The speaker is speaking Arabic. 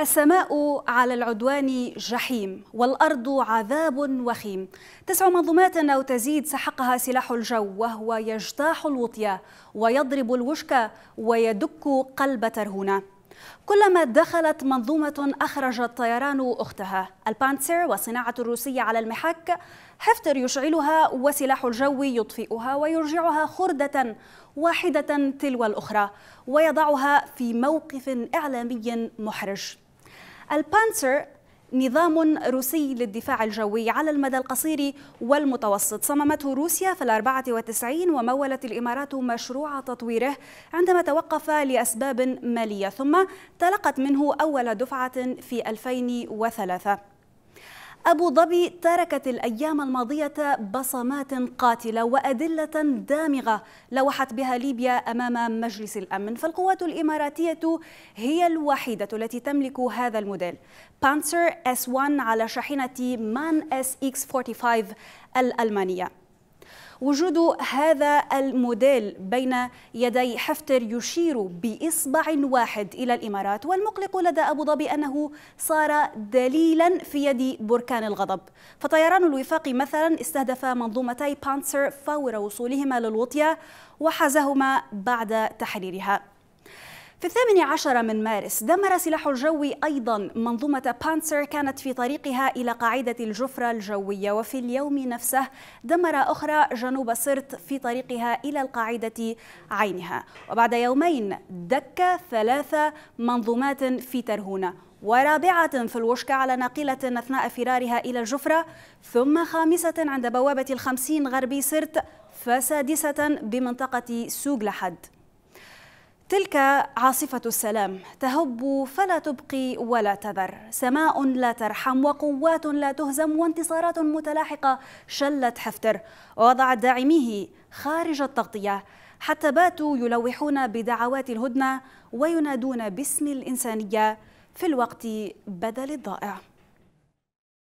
السماء على العدوان جحيم والأرض عذاب وخيم تسع منظومات أو تزيد سحقها سلاح الجو وهو يجتاح الوطية ويضرب الوشك ويدك قلب ترهونة كلما دخلت منظومة أخرج الطيران أختها البانتسير والصناعة الروسية على المحك حفتر يشعلها وسلاح الجو يطفئها ويرجعها خردة واحدة تلو الأخرى ويضعها في موقف إعلامي محرج البانسر نظام روسي للدفاع الجوي على المدى القصير والمتوسط صممته روسيا في الأربعة وتسعين ومولت الإمارات مشروع تطويره عندما توقف لأسباب مالية ثم تلقت منه أول دفعة في 2003 أبو ظبي تركت الأيام الماضية بصمات قاتلة وأدلة دامغة لوحت بها ليبيا أمام مجلس الأمن فالقوات الإماراتية هي الوحيدة التي تملك هذا الموديل بانسر S1 على شاحنة مان اس اكس 45 الألمانية وجود هذا الموديل بين يدي حفتر يشير بإصبع واحد إلى الإمارات والمقلق لدى أبو ظبي أنه صار دليلا في يد بركان الغضب فطيران الوفاق مثلا استهدف منظومتي بانسر فور وصولهما للوطية وحازهما بعد تحريرها في الثامن عشر من مارس دمر سلاح الجو أيضا منظومة بانسر كانت في طريقها إلى قاعدة الجفرة الجوية وفي اليوم نفسه دمر أخرى جنوب سرت في طريقها إلى القاعدة عينها وبعد يومين دك ثلاث منظومات في ترهونة ورابعة في الوشك على ناقلة أثناء فرارها إلى الجفرة ثم خامسة عند بوابة الخمسين غربي سرت فسادسة بمنطقة سوق لحد تلك عاصفة السلام تهب فلا تبقي ولا تذر سماء لا ترحم وقوات لا تهزم وانتصارات متلاحقة شلت حفتر ووضعت داعميه خارج التغطية حتى باتوا يلوحون بدعوات الهدنة وينادون باسم الإنسانية في الوقت بدل الضائع